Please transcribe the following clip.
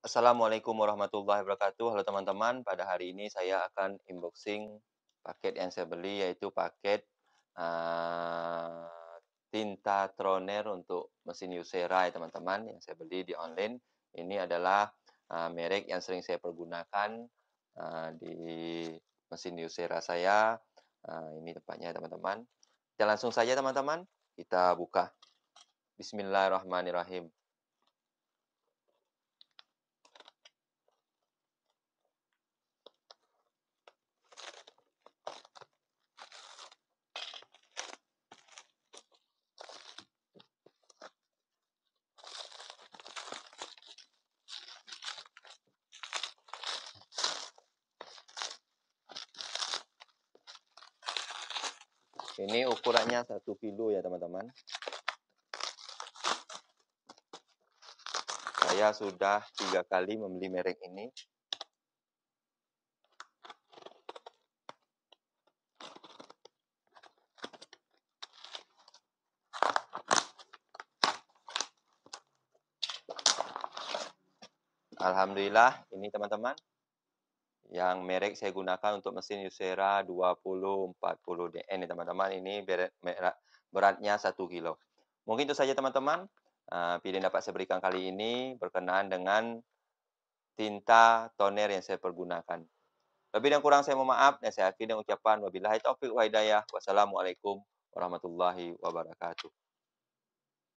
Assalamualaikum warahmatullahi wabarakatuh. Halo teman-teman, pada hari ini saya akan inboxing paket yang saya beli yaitu paket uh, tinta troner untuk mesin Usera ya teman-teman yang saya beli di online. Ini adalah uh, merek yang sering saya pergunakan uh, di mesin Usera saya. Uh, ini tempatnya ya, teman-teman. Kita langsung saja teman-teman, kita buka. Bismillahirrahmanirrahim. Ini ukurannya satu kilo ya teman-teman. Saya sudah tiga kali membeli merek ini. Alhamdulillah ini teman-teman yang merek saya gunakan untuk mesin Yusera 2040DN teman-teman ini berat, beratnya 1 kilo. Mungkin itu saja teman-teman uh, ah, pilihan dapat saya berikan kali ini berkenaan dengan tinta toner yang saya pergunakan. Lebih dan kurang saya mohon maaf dan saya akhiri dengan ucapan wabillahi taufik wa hidayah. Wassalamualaikum warahmatullahi wabarakatuh.